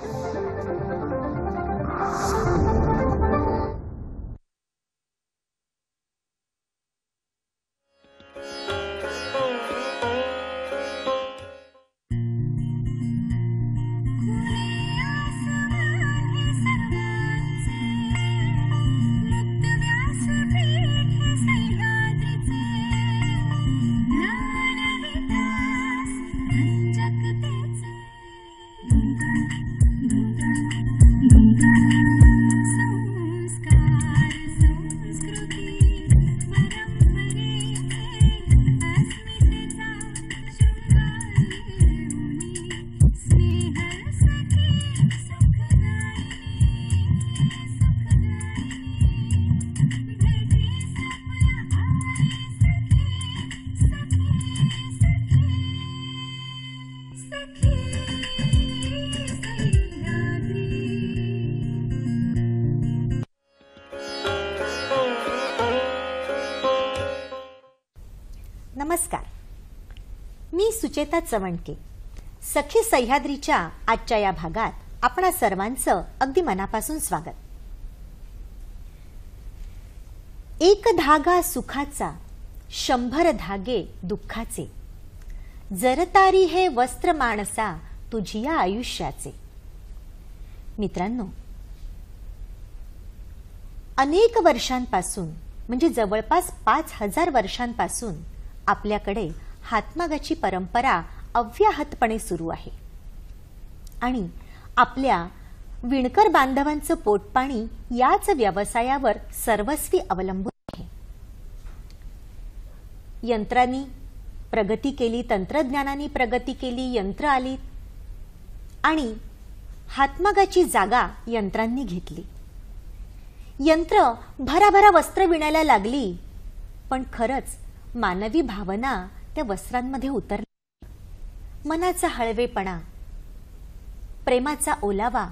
Thank you. Sucheta चवणके सखी सह्याद्रीच्या आजच्या या भागात आपणा सर्वांचं अगदी मनापासून स्वागत एक धागा सुखाचा शंभर धागे दुखाचे। जरतारी हे वस्त्र माणसा तुझी या आयुष्याचे मित्रांनो अनेक वर्षांपासून म्हणजे जवळपास पाच हजार वर्षांपासून आपल्याकडे हातमागाची परंपरा अव्याहतपणे सुरू आहे आणि आपल्या विणकर बांधवांचं पोटपाणी याच व्यवसायावर सर्वस्वी अवलंबून आहे यंत्रांनी प्रगती केली तंत्रज्ञानाने प्रगती केली यंत्र आली आणि हातमागाची जागा यंत्रांनी घेतली यंत्र भराभरा वस्त्र विणायला लागली पण खरंच मानवी भावना त्या वस्त्रांमध्ये उतरले मनाचा हळवेपणा प्रेमाचा ओलावा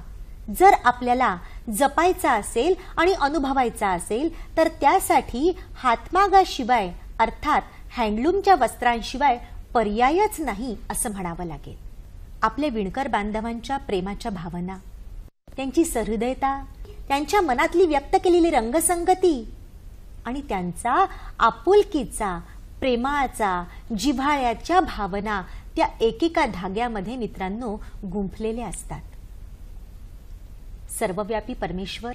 जर आपल्याला जपायचा असेल आणि अनुभवायचा असेल तर त्यासाठी हातमागाशिवाय अर्थात हँडलूमच्या वस्त्रांशिवाय पर्यायच नाही असं म्हणावं लागेल आपल्या विणकर बांधवांच्या प्रेमाच्या भावना त्यांची सहृदयता त्यांच्या मनातली व्यक्त केलेली रंगसंगती आणि त्यांचा आपुलकीचा प्रेमाचा जिव्हाळ्याच्या भावना त्या एकेका धाग्यामध्ये मित्रांनो गुंफलेल्या असतात सर्वव्यापी परमेश्वर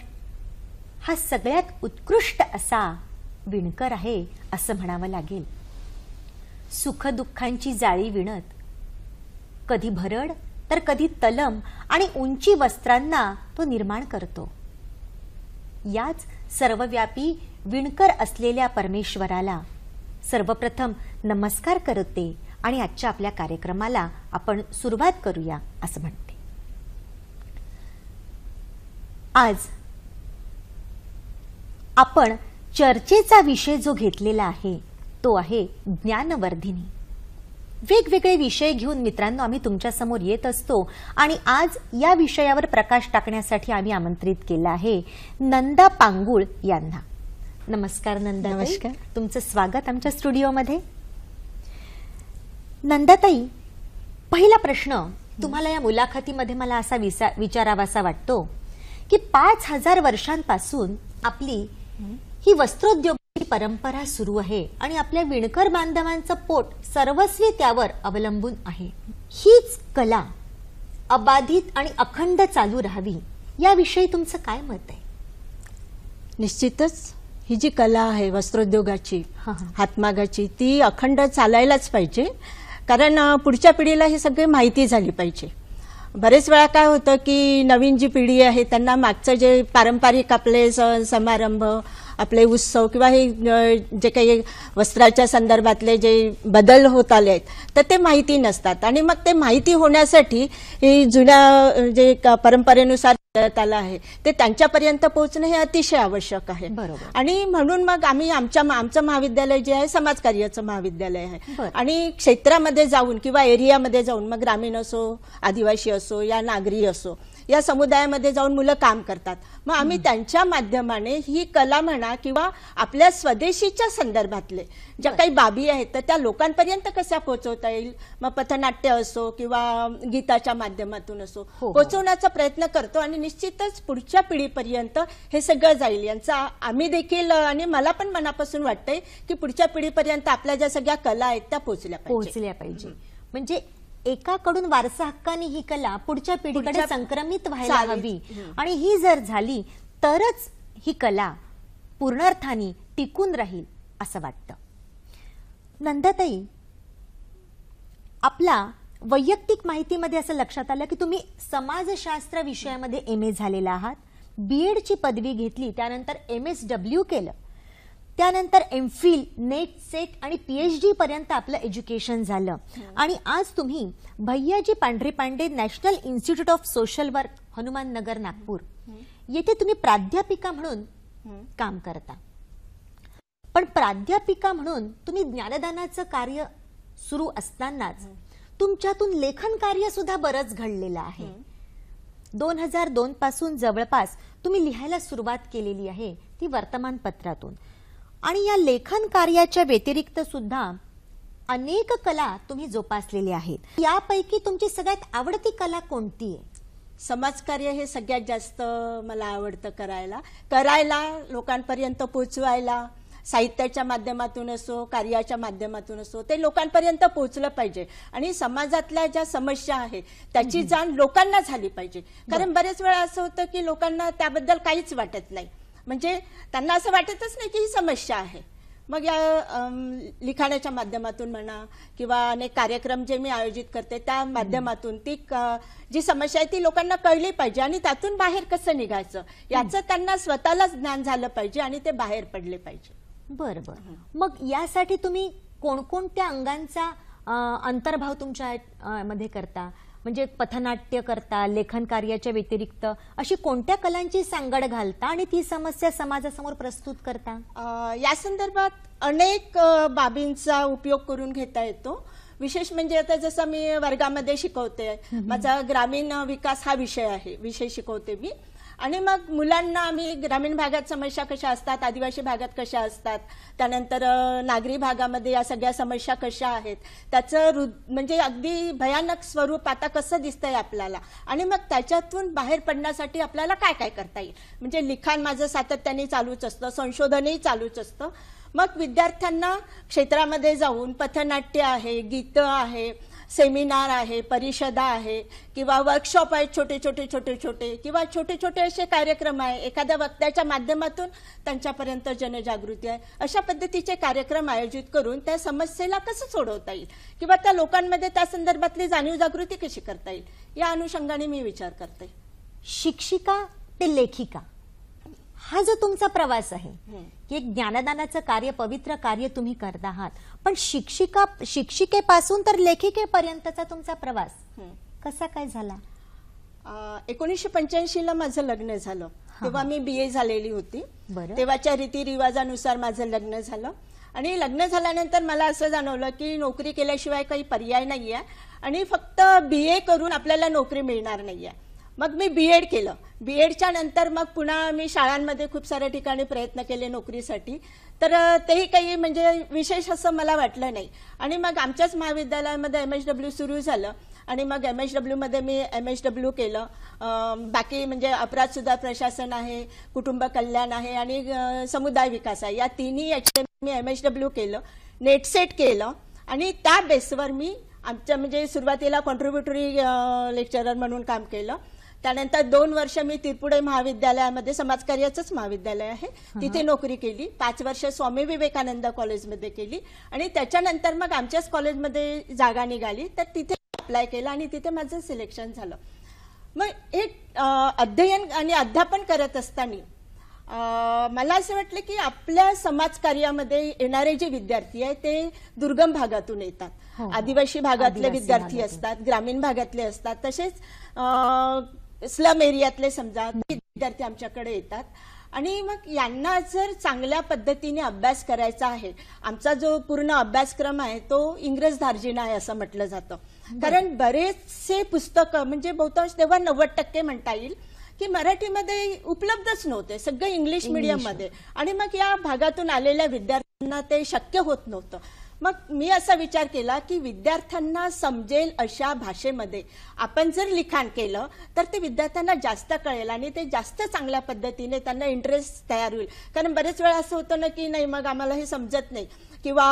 हा सगळ्यात उत्कृष्ट असा विणकर आहे असं म्हणावं लागेल सुखदुःखांची जाळी विणत कधी भरड तर कधी तलम आणि उंची वस्त्रांना तो निर्माण करतो याच सर्वव्यापी विणकर असलेल्या परमेश्वराला सर्वप्रथम नमस्कार करते आणि आजच्या आपल्या कार्यक्रमाला आपण सुरुवात करूया असं म्हणते आज आपण चर्चेचा विषय जो घेतलेला आहे तो आहे ज्ञानवर्धिनी वेगवेगळे विषय घेऊन मित्रांनो आम्ही तुमच्यासमोर येत असतो आणि आज या विषयावर प्रकाश टाकण्यासाठी आम्ही आमंत्रित केलं आहे नंदा पांगुळ यांना नमस्कार नंदा नमस्कार तुमचं स्वागत आमच्या स्टुडिओमध्ये नंदाताई पहिला प्रश्न तुम्हाला या मुलाखतीमध्ये मला असा विचारावासा वाटतो की पाच हजार वर्षांपासून आपली ही वस्त्रोद्योग परंपरा सुरू आहे आणि आपल्या विणकर बांधवांचं पोट सर्वस्वी त्यावर अवलंबून आहे हीच कला अबाधित आणि अखंड चालू राहावी याविषयी तुमचं काय मत आहे निश्चितच ही जी कला आहे वस्त्रोद्योगाची हातमागाची ती अखंड चालायलाच पाहिजे कारण पुढच्या पिढीला ही सगळी माहिती झाली पाहिजे बरेच वेळा काय होतं की नवीन जी पिढी आहे त्यांना मागचं जे पारंपरिक आपले समारंभ आपले उत्सव किंवा हे जे काही वस्त्राच्या संदर्भातले जे बदल होत आले आहेत तर ते माहिती नसतात आणि मग ते माहिती होण्यासाठी जुन्या जे परंपरेनुसार आलं आहे ते त्यांच्यापर्यंत पोहोचणं हे अतिशय आवश्यक आहे आणि म्हणून मग आम्ही आमच्या आमचं महाविद्यालय जे आहे समाजकार्याचं महाविद्यालय आहे आणि क्षेत्रामध्ये जाऊन किंवा एरियामध्ये जाऊन मग ग्रामीण असो आदिवासी असो या नागरी असो या समुदायामध्ये जाऊन मुलं काम करतात मग आम्ही त्यांच्या माध्यमाने ही कला म्हणा किंवा आपल्या स्वदेशीच्या संदर्भातले ज्या काही बाबी आहेत तर त्या लोकांपर्यंत कशा पोहोचवता येईल मग पथनाट्य असो किंवा गीताच्या माध्यमातून असो हो, हो. पोहोचवण्याचा प्रयत्न करतो आणि निश्चितच पुढच्या पिढीपर्यंत हे सगळं जाईल यांचा आम्ही देखील आणि मला पण मनापासून वाटतंय की पुढच्या पिढीपर्यंत आपल्या ज्या सगळ्या कला आहेत त्या पोहोचल्या पोहोचल्या पाहिजे म्हणजे एकाकडून वारसा हक्काने ही कला पुढच्या पिढीकडे संक्रमित व्हायला हवी आणि ही जर झाली तरच ही कला पूर्णार्थाने टिकून राहील असं वाटतं नंदाताई आपला वैयक्तिक माहितीमध्ये असं लक्षात आलं की तुम्ही समाजशास्त्र विषयामध्ये एम ए झालेला आहात बी ची पदवी घेतली त्यानंतर एम एस डब्ल्यू केलं त्यानंतर एम फिल नेट सेट आणि पी एच डी पर्यंत आपलं एज्युकेशन झालं हो. आणि आज तुम्ही Bhaiyaji Pandhari Pande national institute of social work Hanuman Nagar Nagpur येथे तुम्ही प्राध्यापिका म्हणून काम करता पण प्राध्यापिका म्हणून तुम्ही ज्ञानदानाचं कार्य सुरू असतानाच तुमच्यातून लेखन कार्य सुद्धा बरंच घडलेलं आहे दोन हजार दोन पासून जवळपास तुम्ही लिहायला सुरुवात केलेली आहे ती वर्तमानपत्रातून आणि या लेखन कार्याच्या व्यतिरिक्त सुद्धा अनेक कला तुम्ही जोपासलेल्या आहेत यापैकी तुमची सगळ्यात आवडती कला कोणती आहे समाजकार्य हे सगळ्यात जास्त मला आवडतं करायला करायला लोकांपर्यंत पोचवायला साहित्याच्या माध्यमातून असो कार्याच्या माध्यमातून असो ते लोकांपर्यंत पोहोचलं पाहिजे आणि समाजातल्या ज्या समस्या आहेत त्याची जाण लोकांना झाली पाहिजे कारण बरेच वेळा असं होतं की लोकांना त्याबद्दल काहीच वाटत नाही म्हणजे त्यांना असं वाटतच नाही की ही समस्या आहे मग या लिखाणाच्या माध्यमातून म्हणा किंवा अनेक कार्यक्रम जे मी आयोजित करते त्या माध्यमातून ती जी समस्या आहे ती लोकांना कळली पाहिजे आणि त्यातून बाहेर कसं निघायचं याचं त्यांना स्वतःलाच ज्ञान झालं पाहिजे आणि ते बाहेर पडले पाहिजे बरं बरं मग यासाठी तुम्ही कोणकोणत्या अंगांचा अंतर्भाव तुमच्या मध्ये करता म्हणजे पथनाट्य करता लेखन कार्याच्या व्यतिरिक्त अशी कोणत्या कलांची सांगड घालता आणि ती समस्या समाजासमोर प्रस्तुत करता या संदर्भात अनेक बाबींचा उपयोग करून घेता येतो विशेष म्हणजे आता जसं मी वर्गामध्ये शिकवते माझा ग्रामीण विकास हा विषय आहे विषय शिकवते मी आणि मग मुलांना आम्ही ग्रामीण भागात समस्या कशा असतात आदिवासी भागात कशा असतात त्यानंतर नागरी भागामध्ये या सगळ्या समस्या कशा आहेत त्याचं म्हणजे अगदी भयानक स्वरूप आता कसं दिसतंय आपल्याला आणि मग त्याच्यातून बाहेर पडण्यासाठी आपल्याला काय काय करता येईल म्हणजे लिखाण माझं सातत्याने चालूच असतं संशोधनही चालूच असतं मग विद्यार्थ्यांना क्षेत्रामध्ये जाऊन पथनाट्य आहे गीतं आहे सेमिनार आहे परिषदा आहे किंवा वर्कशॉप आहेत छोटे छोटे छोटे छोटे किंवा छोटे छोटे असे कार्यक्रम आहे एखाद्या वक्त्याच्या माध्यमातून त्यांच्यापर्यंत जनजागृती आहे अशा पद्धतीचे कार्यक्रम आयोजित करून त्या समस्येला कसं सोडवता येईल किंवा त्या लोकांमध्ये त्या संदर्भातली जाणीव जागृती कशी करता येईल या अनुषंगाने मी विचार करते शिक्षिका ते लेखिका हा जो तुमचा प्रवास आहे की एक ज्ञानदानाचं कार्य पवित्र कार्य तुम्ही करत आहात पण शिक्षिका शिक्षिकेपासून तर लेखिकेपर्यंतचा तुमचा प्रवास कसा काय झाला एकोणीसशे पंच्याऐंशी ला माझं लग्न झालं तेव्हा मी बी ए झालेली होती तेव्हाच्या रिवाजानुसार माझं लग्न झालं आणि लग्न झाल्यानंतर मला असं जाणवलं की नोकरी केल्याशिवाय काही पर्याय नाहीये आणि फक्त बी ए करून आपल्याला नोकरी मिळणार नाहीये मग मी बी एड केलं बी एडच्या नंतर मग पुन्हा मी शाळांमध्ये खूप साऱ्या ठिकाणी प्रयत्न केले नोकरीसाठी तर तेही काही म्हणजे विशेष असं मला वाटलं नाही आणि मग आमच्याच महाविद्यालयामध्ये एम एच डब्ल्यू सुरू झालं आणि मग एम एच डब्ल्यूमध्ये मी एम एच डब्ल्यू केलं बाकी म्हणजे अपराधसुद्धा प्रशासन आहे कुटुंब कल्याण आहे आणि समुदाय विकास आहे या तिन्ही याच्या मी एम एच डब्ल्यू केलं नेटसेट केलं आणि त्या बेसवर मी आमच्या म्हणजे सुरुवातीला कॉन्ट्रीब्युटरी लेक्चरर म्हणून काम केलं त्यानंतर दोन वर्ष मी तिरपुडे महाविद्यालयामध्ये समाजकार्याचंच महाविद्यालय आहे तिथे नोकरी केली पाच वर्ष स्वामी विवेकानंद कॉलेजमध्ये केली आणि त्याच्यानंतर मग आमच्याच कॉलेजमध्ये जागा निघाली तर तिथे अप्लाय केलं आणि तिथे माझं सिलेक्शन झालं मग हे अध्ययन आणि अध्यापन करत असताना मला असं वाटलं की आपल्या समाजकार्यामध्ये येणारे जे विद्यार्थी आहेत ते दुर्गम भागातून येतात हो, हो. आदिवासी भागातले विद्यार्थी असतात ग्रामीण भागातले असतात तसेच स्लम एरियातले समजा विद्यार्थी आमच्याकडे येतात आणि मग यांना जर चांगल्या पद्धतीने अभ्यास करायचा आहे आमचा जो पूर्ण अभ्यासक्रम आहे तो इंग्रज धार्जिन आहे असं म्हटलं जातं कारण बरेचसे पुस्तकं म्हणजे बहुतांश तेव्हा नव्वद टक्के म्हणता येईल की मराठीमध्ये उपलब्धच नव्हते सगळं इंग्लिश मीडियममध्ये आणि मग या भागातून आलेल्या विद्यार्थ्यांना ते शक्य होत नव्हतं मग मी असा विचार केला की विद्यार्थ्यांना समजेल अशा भाषेमध्ये आपण जर लिखाण केलं तर ते विद्यार्थ्यांना जास्त कळेल आणि ते जास्त चांगल्या पद्धतीने त्यांना इंटरेस्ट तयार होईल कारण बरेच वेळा असं होतं ना की नाही मग आम्हाला हे समजत नाही किंवा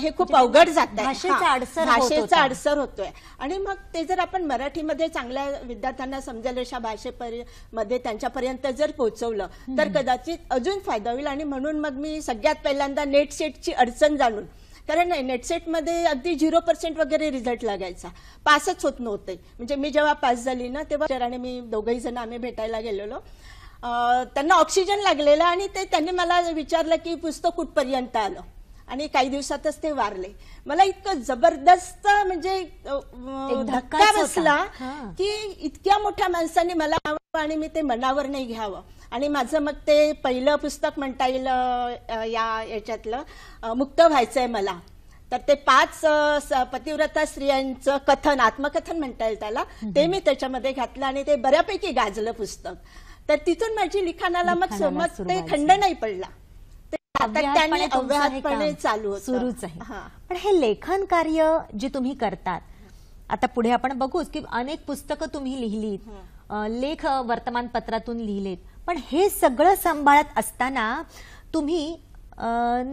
हे खूप म्हणजे अवघड जात भाषेचा अडसर भाषेचा अडसर होतोय आणि मग ते जर आपण मराठीमध्ये चांगल्या विद्यार्थ्यांना समजेल अशा भाषेमध्ये त्यांच्यापर्यंत जर पोहोचवलं तर कदाचित अजून फायदा होईल आणि म्हणून मग मी सगळ्यात पहिल्यांदा नेट सेटची अडचण जाणून कारण नेटसेटमध्ये अगदी झिरो पर्सेंट वगैरे रिझल्ट लागायचा पासच होत नव्हते म्हणजे मी जेव्हा पास झाली ना तेव्हा आणि मी दोघही जण आम्ही भेटायला गेलेलो त्यांना ऑक्सिजन लागलेला आणि ते त्यांनी मला विचारलं की पुस्तक कुठपर्यंत आलं आणि काही दिवसातच ते वारले मला इतकं जबरदस्त म्हणजे धक्का बसला की इतक्या मोठ्या माणसांनी मला आणि मी ते मनावर नाही घ्यावं आणि माझं मग ते पहिलं पुस्तक म्हणता येईल या याच्यातलं मुक्त व्हायचंय मला तर ते पाच पतिव्रता स्त्रियांचं कथन आत्मकथन म्हणता येईल त्याला ते मी त्याच्यामध्ये घातलं आणि ते बऱ्यापैकी गाजलं पुस्तक तर तिथून माझी लिखाणाला मग समज ते खंड नाही पडला चालू सुरूच आहे पण हे लेखन कार्य जे तुम्ही करतात आता पुढे आपण बघूच की अनेक पुस्तकं तुम्ही लिहिलीत लेख वर्तमानपत्रातून लिहिलेत पण हे सगळं सांभाळत असताना तुम्ही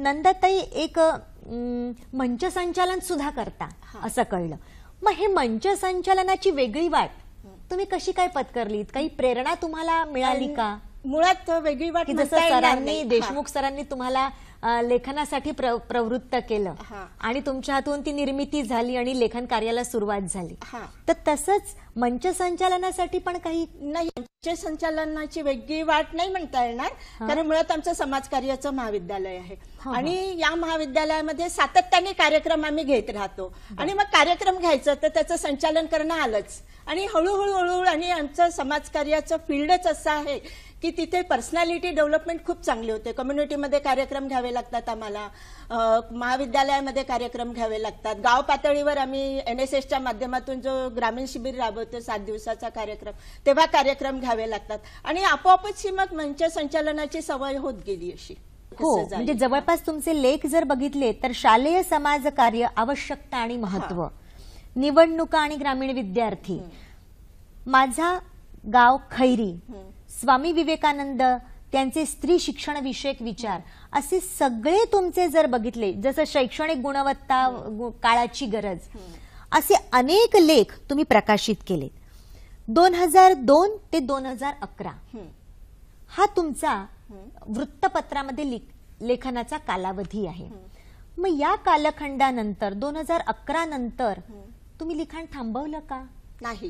नंदाताई एक मंच संचालन सुद्धा करता असं कळलं मग हे मंच संचालनाची वेगळी वाट तुम्ही कशी काय पत्करलीत काही प्रेरणा तुम्हाला मिळाली का मुळात वेगळी वाट जसं सरांनी देशमुख सरांनी तुम्हाला लेखनासाठी प्रवृत्त केलं आणि तुमच्या हातून ती निर्मिती झाली आणि लेखन कार्याला सुरुवात झाली तर तसंच मंच संचालनासाठी पण काही नाही मंच संचालनाची वेगळी वाट नाही म्हणता येणार कारण मुळात आमचं समाजकार्याचं महाविद्यालय आहे हो, हो. आणि या महाविद्यालयामध्ये सातत्याने कार्यक्रम आम्ही घेत राहतो आणि मग कार्यक्रम घ्यायचं तर त्याचं संचालन करणं आलंच आणि हळूहळू हळूहळू आणि आमचं समाजकार्याचं फील्डच असं आहे की तिथे पर्सनॅलिटी डेव्हलपमेंट खूप चांगली होते कम्युनिटीमध्ये कार्यक्रम घ्यावे लागतात आम्हाला महाविद्यालयामध्ये कार्यक्रम घ्यावे लागतात गाव पातळीवर आम्ही एन एस एसच्या माध्यमातून जो ग्रामीण शिबिर राबवतो सात दिवसाचा कार्यक्रम तेव्हा कार्यक्रम घ्यावे लागतात आणि आपोआपच ही मग मंच संचालनाची सवय होत गेली अशी हो म्हणजे जवळपास तुमचे लेख जर बघितले तर शालेय समाज कार्य आवश्यकता आणि महत्व निवडणुका आणि ग्रामीण विद्यार्थी माझा गाव खैरी स्वामी विवेकानंद त्यांचे स्त्री शिक्षण विषयक विचार असे सगळे तुमचे जर बघितले जसं शैक्षणिक गुणवत्ता काळाची गरज असे अनेक लेख तुम्ही प्रकाशित केले दोन हजार दोन ते दोन हजार अकरा हा तुमचा वृत्तपत्रामध्ये लेखनाचा कालावधी आहे मग या कालखंडानंतर दोन हजार अकरा नंतर तुम्ही लिखाण थांबवलं का नाही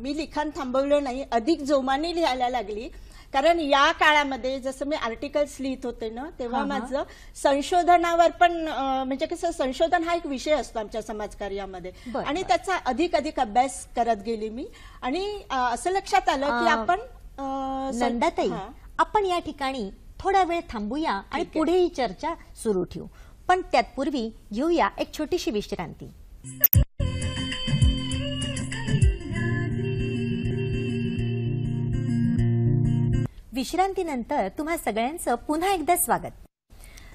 मी लिखाण थांबवलं नाही अधिक जोमाने लिहायला लागली कारण या काळामध्ये जसं मी आर्टिकल्स लिहित होते ना तेव्हा माझं संशोधनावर पण म्हणजे कसं संशोधन हा एक विषय असतो आमच्या समाजकार्यामध्ये आणि त्याचा अधिक अधिक अभ्यास करत गेली मी आणि असं लक्षात आलं की आपण नंदाताई आपण या ठिकाणी थोडा वेळ थांबूया आणि पुढेही चर्चा सुरू ठेवू पण त्यापूर्वी घेऊया एक छोटीशी विश्रांती विश्रांतीनंतर तुम्हा सगळ्यांचं पुन्हा एकदा स्वागत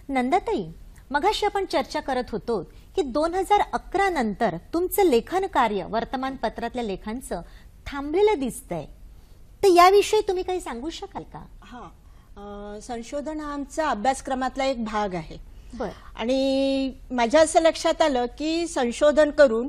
नंदताई मगाशी आपण चर्चा करत होतो की दोन हजार अकरा नंतर तुमचं लेखन कार्य वर्तमानपत्रातल्या लेखांचं थांबलेलं दिसतंय तर याविषयी तुम्ही काही सांगू शकाल का हा संशोधन हा आमचा अभ्यासक्रमातला एक भाग आहे आणि माझ्या असं लक्षात आलं की संशोधन करून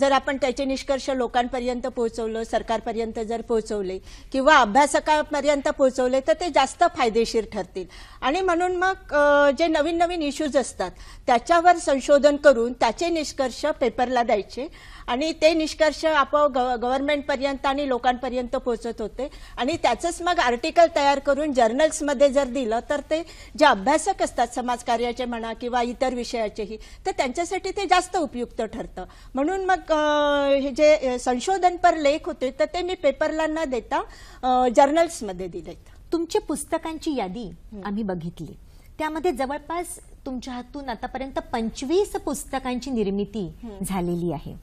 जर आपण त्याचे निष्कर्ष लोकांपर्यंत पोहोचवलं सरकारपर्यंत जर पोहोचवले किंवा अभ्यासकापर्यंत पोहोचवले तर ते जास्त फायदेशीर ठरतील आणि म्हणून मग जे नवीन नवीन इश्यूज असतात त्याच्यावर संशोधन करून त्याचे निष्कर्ष पेपरला द्यायचे आणि ते निष्कर्ष आपण गव्हर्नमेंटपर्यंत आणि लोकांपर्यंत पोहोचत होते आणि त्याचंच मग आर्टिकल तयार करून जर्नल्समध्ये जर दिलं तर ते जे अभ्यासक असतात समाजकार्याचे म्हणा किंवा इतर विषयाचेही तर त्यांच्यासाठी ते जास्त उपयुक्त ठरतं म्हणून मग हे जे संशोधनपर लेख होते तर ते मी पेपरला न देता जर्नल्समध्ये दिलेत तुमच्या पुस्तकांची यादी आम्ही बघितली त्यामध्ये जवळपास तुमच्या हातून आतापर्यंत पंचवीस पुस्तकांची निर्मिती झालेली आहे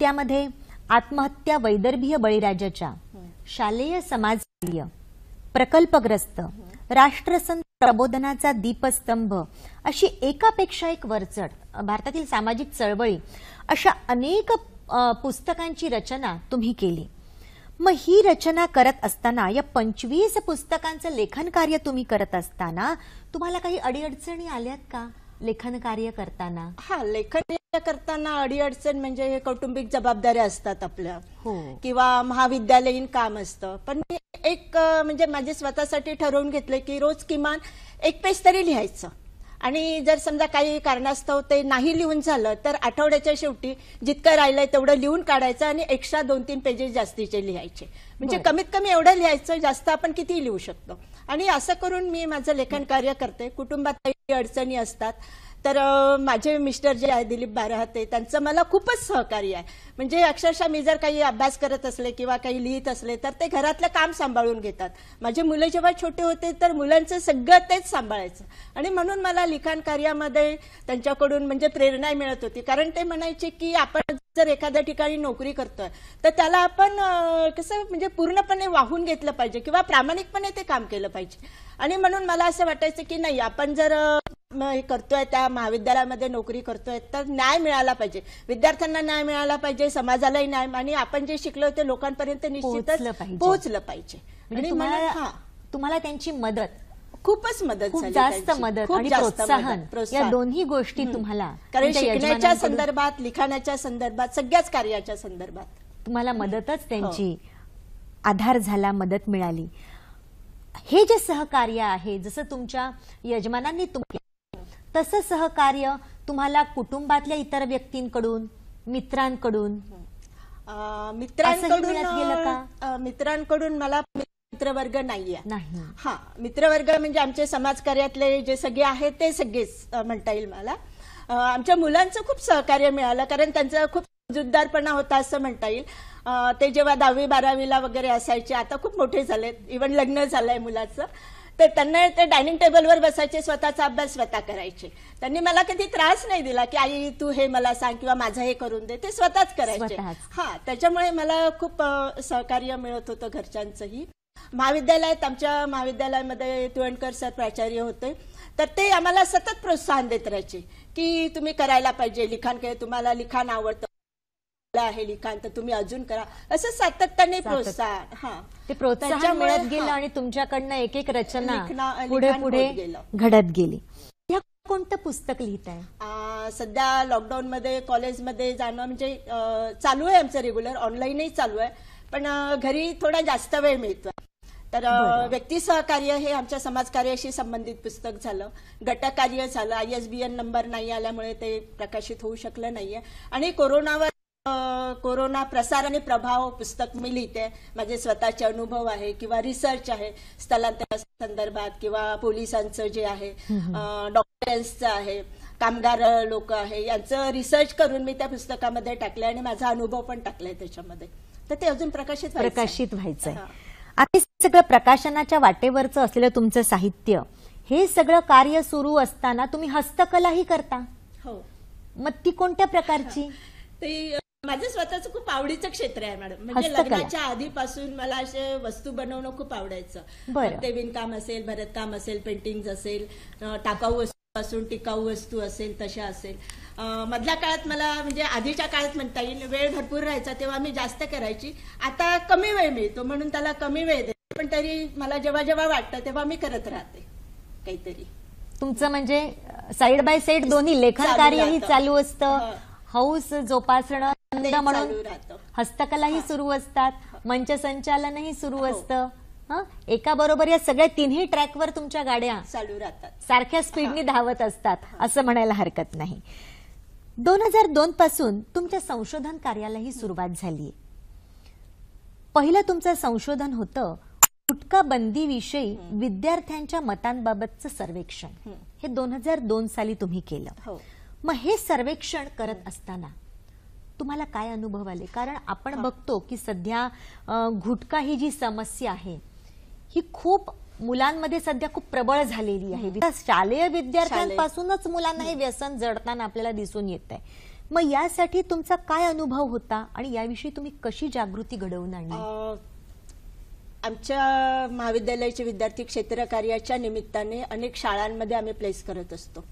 त्यामध्ये आत्महत्या वैदर्भीय बळीराजाच्या शालेय समाज प्रकल्पग्रस्त राष्ट्रसंत प्रबोधनाचा दीपस्तंभ अशी एकापेक्षा एक वरचढ भारतातील सामाजिक चळवळी अशा अनेक पुस्तकांची रचना तुम्ही केली मग ही रचना करत असताना या पंचवीस पुस्तकांचं लेखन कार्य तुम्ही करत असताना तुम्हाला काही अडीअडचणी आल्यात का लेखन कार्य करताना हा लेखन कार्य करताना अडीअडचण म्हणजे हे कौटुंबिक जबाबदाऱ्या असतात आपल्या हो किंवा महाविद्यालयीन काम असतं पण मी एक म्हणजे माझे स्वतःसाठी ठरवून घेतले की रोज किमान एक पेज तरी लिहायचं आणि जर समजा काही कारणास्तव ते नाही लिहून झालं तर आठवड्याच्या शेवटी जितकं राहिलंय तेवढं लिहून काढायचं आणि एक्स्ट्रा दोन तीन पेजेस जास्तीचे लिहायचे म्हणजे कमीत कमी एवढं लिहायचं जास्त आपण किती लिहू शकतो आणि असं करून मी माझं लेखन कार्य करते कुटुंबात काही अडचणी असतात तर माझे मिस्टर जे आहे दिलीप बाराहते त्यांचं मला खूपच सहकार्य आहे म्हणजे अक्षरशः मी जर काही अभ्यास करत असले किंवा काही लिहित असले तर ते घरातलं काम सांभाळून घेतात माझे मुलं जेव्हा छोटे होते तर मुलांचं सगळं तेच सांभाळायचं आणि म्हणून मला लिखाण कार्यामध्ये त्यांच्याकडून म्हणजे प्रेरणा मिळत होती कारण ते म्हणायचे की आपण जर एखाद्या ठिकाणी नोकरी करतोय तर त्याला आपण कसं म्हणजे पूर्णपणे वाहून घेतलं पाहिजे किंवा प्रामाणिकपणे ते काम केलं पाहिजे आणि म्हणून मला असं वाटायचं की नाही आपण जर करतोय त्या महाविद्यालयामध्ये नोकरी करतोय तर न्याय मिळाला पाहिजे विद्यार्थ्यांना न्याय मिळाला पाहिजे समाजालाही न्याय आणि आपण जे शिकलो ते लोकांपर्यंत निश्चितच पोहोचलं पाहिजे म्हणजे तुम्हाला त्यांची मदत खूपच मदत जास्त मदत प्रोत्साहन या दोन्ही गोष्टी तुम्हाला कारण शिकण्याच्या संदर्भात लिखाणाच्या संदर्भात सगळ्याच कार्याच्या संदर्भात तुम्हाला मदतच हो. त्यांची आधार झाला मदत मिळाली हे जे सहकार्य आहे जसं तुमच्या यजमानांनी तुम्हाला तसं सहकार्य तुम्हाला कुटुंबातल्या इतर व्यक्तींकडून मित्रांकडून मित्रांकडून मित्रांकडून मला मित्रवर्ग नाहीये हा मित्रवर्ग म्हणजे आमचे समाजकार्यातले जे सगळे आहेत ते सगळेच म्हणता येईल मला आमच्या मुलांचं खूप सहकार्य मिळालं कारण त्यांचा खूप जुद्दारपणा होता असं म्हणता येईल ते जेव्हा दहावी बारावीला वगैरे असायचे आता खूप मोठे झालेत इवन लग्न झालंय मुलाचं तर त्यांना ते डायनिंग टेबलवर बसायचे स्वतःचा अभ्यास स्वतः करायचे त्यांनी मला कधी त्रास नाही दिला की आई तू हे मला सांग किंवा माझं हे करून दे ते स्वतःच करायचे हा त्याच्यामुळे मला खूप सहकार्य मिळत होतं घरच्यांचंही महाविद्यालयात आमच्या महाविद्यालयामध्ये तुळणकर सर प्राचार्य होते तर ते आम्हाला सतत प्रोत्साहन देत राहायचे की तुम्ही करायला पाहिजे लिखाण तुम्हाला लिखाण आवडतं हेलिकांत तुम्ही अजून करा असं सातत्याने प्रोत्साहन हा ते प्रोत्साहन मिळत गेलं आणि तुमच्याकडनं एक एक रचना पुढे पुढे घडत गेली कोणतं पुस्तक लिहित आहे सध्या लॉकडाऊनमध्ये कॉलेजमध्ये जाणं म्हणजे चालू आहे आमचं रेग्युलर ऑनलाईनही चालू आहे पण घरी थोडा जास्त वेळ मिळतो तर व्यक्ती सहकार्य हे आमच्या समाजकार्याशी संबंधित पुस्तक झालं गटकार्य झालं I S B N number नाही आल्यामुळे ते प्रकाशित होऊ शकलं नाहीये आणि कोरोनावर कोरोना प्रसार आणि प्रभाव पुस्तक मी लिहिते माझे स्वतःचे अनुभव आहे किंवा रिसर्च आहे स्थलांतर संदर्भात किंवा पोलिसांचं जे आहे डॉक्टर्सचं आहे कामगार लोक आहे यांचं रिसर्च करून मी त्या पुस्तकामध्ये टाकले आणि माझा अनुभव पण टाकलाय त्याच्यामध्ये तर ते अजून प्रकाशित प्रकाशित व्हायचंय आता सगळं प्रकाशनाच्या वाटेवरचं असलेलं तुमचं साहित्य हे सगळं कार्य सुरू असताना तुम्ही हस्तकलाही करता हो मग ती कोणत्या प्रकारची ती माझं स्वतःच खूप आवडीचं क्षेत्र आहे मॅडम म्हणजे लग्नाच्या आधीपासून मला असे वस्तू बनवणं खूप आवडायचं ते विणकाम असेल भरतकाम असेल पेंटिंग असेल टाकाऊ वस्तू पासून टिकाऊ वस्तू असेल तशा असेल मधल्या काळात मला म्हणजे आधीच्या काळात म्हणता येईल वेळ भरपूर राहायचा तेव्हा मी जास्त करायची आता कमी वेळ मिळतो म्हणून त्याला कमी वेळ देतो पण तरी मला जेव्हा जेव्हा वाटतं तेव्हा मी करत राहते काहीतरी तुमचं म्हणजे साईड बाय साईड दोन्ही लेखन कार्यही चालू असतं हो. हौस जोपासणं छंद म्हणून हस्तकलाही सुरू असतात मंच संचालनही सुरू हो. असतं एका बरोबर या सगळ्या तिन्ही ट्रॅकवर तुमच्या गाड्या चालू राहतात सारख्या स्पीडने धावत असतात असं म्हणायला हरकत नाही दोन हजार दोन पासून तुमच्या संशोधन कार्यालाही सुरुवात झाली पहिलं तुमचं संशोधन होतं बंदी बंदीविषयी विद्यार्थ्यांच्या मतांबाबतचं सर्वेक्षण हे दोन हजार दोन साली तुम्ही केलं हो. मग हे सर्वेक्षण करत असताना तुम्हाला काय अनुभव आले कारण आपण बघतो की सध्या घुटका ही जी समस्या आहे ही खूप मुलांमध्ये सध्या खूप प्रबळ झालेली आहे शालेय विद्यार्थ्यांपासूनच मुलांना हे व्यसन जडताना आपल्याला दिसून येत आहे मग यासाठी तुमचा काय अनुभव होता आणि याविषयी तुम्ही कशी जागृती घडवून आणली आमच्या महाविद्यालयाचे विद्यार्थी क्षेत्र कार्याच्या निमित्ताने अनेक शाळांमध्ये आम्ही प्लेस करत असतो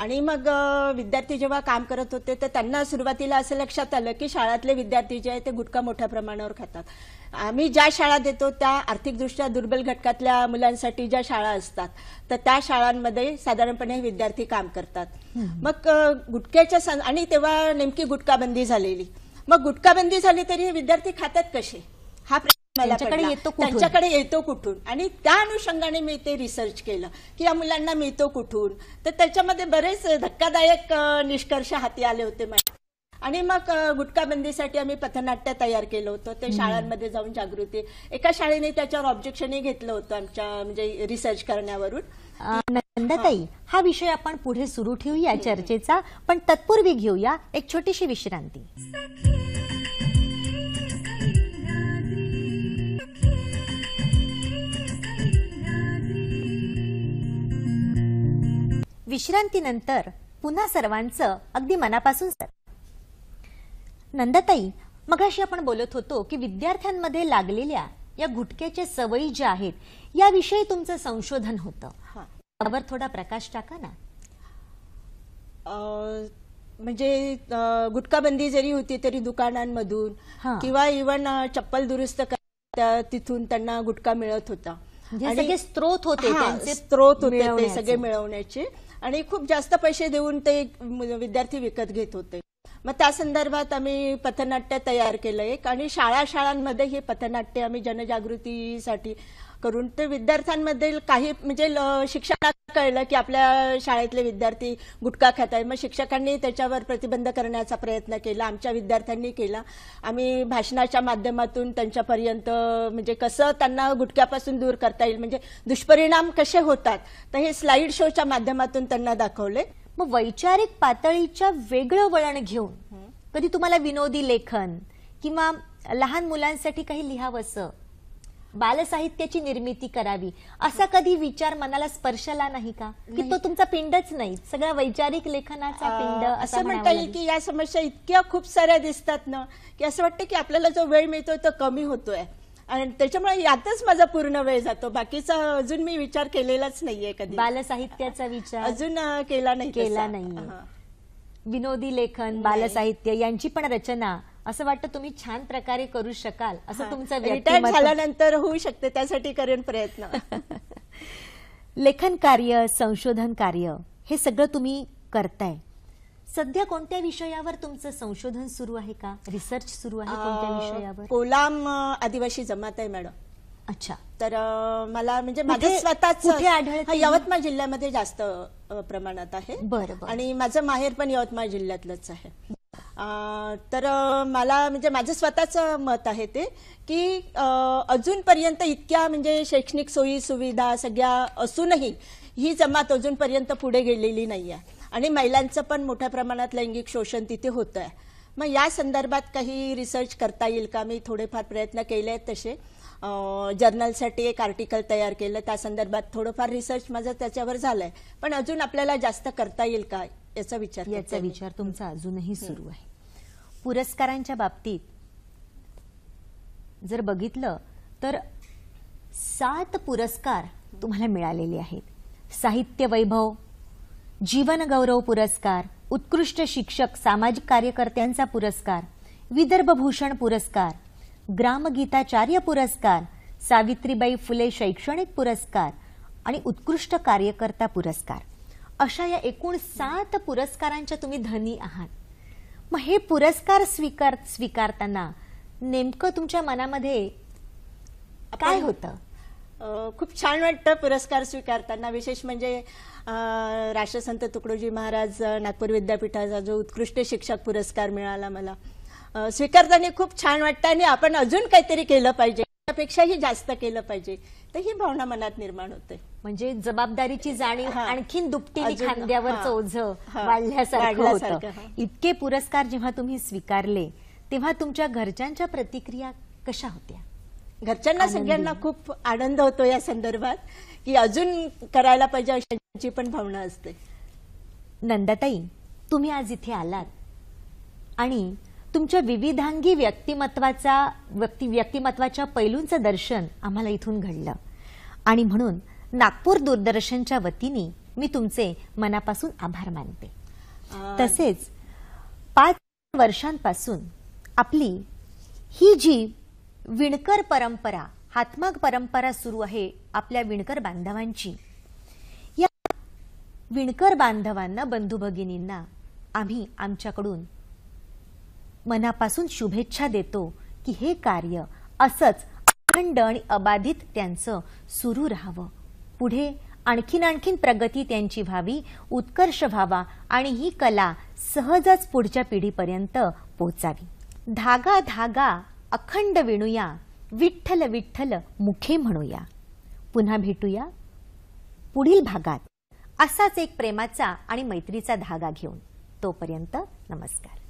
आणि मग विद्यार्थी जेव्हा काम करत होते तर त्यांना सुरुवातीला असं लक्षात आलं की शाळातले विद्यार्थी जे आहेत ते गुटखा मोठ्या प्रमाणावर खातात आम्ही ज्या शाळा देतो त्या आर्थिकदृष्ट्या दुर्बल घटकातल्या मुलांसाठी ज्या शाळा असतात तर त्या शाळांमध्ये साधारणपणे विद्यार्थी काम करतात मग गुटख्याच्या आणि तेव्हा नेमकी गुटखाबंदी झालेली मग गुटखाबंदी झाली तरी विद्यार्थी खातात कसे हा त्यांच्याकडे येतो त्यांच्याकडे येतो कुठून आणि त्या अनुषंगाने मी ते रिसर्च केलं की या मुलांना मिळतो कुठून तर त्याच्यामध्ये बरेच धक्कादायक निष्कर्ष हाती आले होते मला आणि मग गुटखाबंदीसाठी आम्ही पथनाट्य तयार केलं होतं ते शाळांमध्ये जाऊन जागृती एका शाळेने त्याच्यावर ऑब्जेक्शनही घेतलं होतं आमच्या म्हणजे रिसर्च करण्यावरून नंदाताई हा विषय आपण पुढे सुरू ठेवूया चर्चेचा पण तत्पूर्वी घेऊया एक छोटीशी विश्रांती विश्रांतीनंतर पुन्हा सर्वांचं अगदी मनापासून सर मग अशी आपण बोलत होतो की विद्यार्थ्यांमध्ये लागलेल्या या गुटक्याच्या सवयी ज्या आहेत याविषयी तुमचं संशोधन होतं त्यावर थोडा प्रकाश टाका ना म्हणजे गुटखाबंदी जरी होती तरी दुकानांमधून किंवा इवन चप्पल दुरुस्त तिथून त्यांना गुटखा मिळत होता म्हणजे सगळे स्त्रोत होते स्त्रोत होते सगळे मिळवण्याचे आणि खूप जास्त पैसे देऊन ते विद्यार्थी विकत घेत होते मग त्या संदर्भात आम्ही पथनाट्य तयार केलं एक आणि शाळा शाळांमध्ये हे पथनाट्य आम्ही जनजागृतीसाठी करून ते विद्यार्थ्यांमधील काही म्हणजे शिक्षकांना कळलं की आपल्या शाळेतले विद्यार्थी गुटखा खात आहेत मग शिक्षकांनी त्याच्यावर प्रतिबंध करण्याचा प्रयत्न केला आमच्या विद्यार्थ्यांनी केला आम्ही भाषणाच्या माध्यमातून त्यांच्यापर्यंत म्हणजे कसं त्यांना गुटख्यापासून दूर करता येईल म्हणजे दुष्परिणाम कसे होतात तर हे स्लाईड शोच्या माध्यमातून त्यांना दाखवले मग वैचारिक पातळीच्या वेगळं वळण घेऊन कधी तुम्हाला विनोदी लेखन किंवा लहान मुलांसाठी काही असं बालसाहित्याची निर्मिती करावी असा कधी विचार मनाला स्पर्शला नाही का की तो तुमचा पिंडच नाही सगळ्या वैचारिक लेखनाचा पिंड असं म्हणता येईल की या समस्या इतक्या खूप साऱ्या दिसतात ना की असं वाटतं की आपल्याला जो वेळ मिळतोय तो कमी होतोय आणि त्याच्यामुळे यातच माझा पूर्ण वेळ जातो बाकीचा अजून मी विचार केलेलाच नाहीये कधी बालसाहित्याचा विचार अजून केला नाही केला नाही विनोदी लेखन बालसाहित्य यांची पण रचना असं वाटतं तुम्ही छान प्रकारे करू शकाल असं तुमचं रिटायर झाल्यानंतर होऊ शकते त्यासाठी करेन प्रयत्न लेखन कार्य संशोधन कार्य हे सगळं तुम्ही करताय सध्या कोणत्या विषयावर तुमचं संशोधन सुरू आहे का रिसर्च सुरू आहे कोणत्या विषयावर कोलाम आदिवासी जमात आहे मॅडम अच्छा तर मला म्हणजे माझे स्वतःच यवतमाळ जिल्ह्यामध्ये जास्त प्रमाणात आहे बरं आणि माझं माहेर पण यवतमाळ जिल्ह्यातलंच आहे तर मला म्हणजे माझं स्वतःचं मत आहे ते की अजूनपर्यंत इतक्या म्हणजे शैक्षणिक सोयी सुविधा सगळ्या असूनही ही जमात अजूनपर्यंत पुढे गेलेली नाही आहे आणि महिलांचं पण मोठ्या प्रमाणात लैंगिक शोषण तिथे होतं आहे मग या संदर्भात काही रिसर्च करता येईल का मी थोडेफार प्रयत्न केले आहेत तसे जर्नलसाठी एक आर्टिकल तयार केलं त्या संदर्भात थोडंफार रिसर्च माझं त्याच्यावर झालं पण अजून आपल्याला जास्त करता येईल का याचा विचार याचा विचार तुमचा अजूनही सुरू आहे पुरस्कारांच्या बाबतीत जर बघितलं तर सात पुरस्कार तुम्हाला मिळालेले आहेत साहित्य वैभव जीवनगौरव पुरस्कार उत्कृष्ट शिक्षक सामाजिक कार्यकर्त्यांचा पुरस्कार विदर्भ भूषण पुरस्कार ग्रामगीताचार्य पुरस्कार सावित्रीबाई फुले शैक्षणिक पुरस्कार आणि उत्कृष्ट कार्यकर्ता पुरस्कार अशा या एकूण सात पुरस्कारांच्या तुम्ही धनी आहात मग हे पुरस्कार स्वीकार स्वीकारताना नेमकं तुमच्या मनामध्ये काय होतं खूप छान वाटतं पुरस्कार स्वीकारताना विशेष म्हणजे राष्ट्रसंत तुकडोजी महाराज नागपूर विद्यापीठाचा जो उत्कृष्ट शिक्षक पुरस्कार मिळाला मला स्वीकारताना खूप छान वाटतं आणि आपण अजून काहीतरी केलं पाहिजे त्यापेक्षाही जास्त केलं पाहिजे ही भावना मनात निर्माण होते म्हणजे जबाबदारीची जाणीव आणखीन दुपटी खांद्यावरचं ओझ वाढल्यासारखं होतं इतके पुरस्कार जेव्हा तुम्ही स्वीकारले तेव्हा तुमच्या घरच्यांच्या प्रतिक्रिया कशा होत्या घरच्यांना सगळ्यांना खूप आनंद होतो या संदर्भात की अजून करायला पाहिजे अशाची पण भावना असते नंदाताई तुम्ही आज इथे आलात आणि तुमच्या विविधांगी व्यक्तिमत्वाचा व्यक्तिमत्वाच्या पैलूंचं दर्शन आम्हाला इथून घडलं आणि म्हणून नागपूर दूरदर्शनच्या वतीने मी तुमचे मनापासून आभार मानते तसेच पाच वर्षांपासून आपली ही जी विणकर परंपरा हातमाग परंपरा सुरू आहे आपल्या विणकर बांधवांची या विणकर बांधवांना बंधू भगिनींना आम्ही आमच्याकडून मनापासून शुभेच्छा देतो की हे कार्य असंच अखंड आणि अबाधित त्यांचं सुरू राहावं पुढे आणखीन आणखीन प्रगती त्यांची व्हावी उत्कर्ष व्हावा आणि ही कला सहजच पुढच्या पिढीपर्यंत पोचावी धागा धागा अखंड विणूया विठ्ठल विठ्ठल मुखे म्हणूया पुन्हा भेटूया पुढील भागात असाच एक प्रेमाचा आणि मैत्रीचा धागा घेऊन तोपर्यंत नमस्कार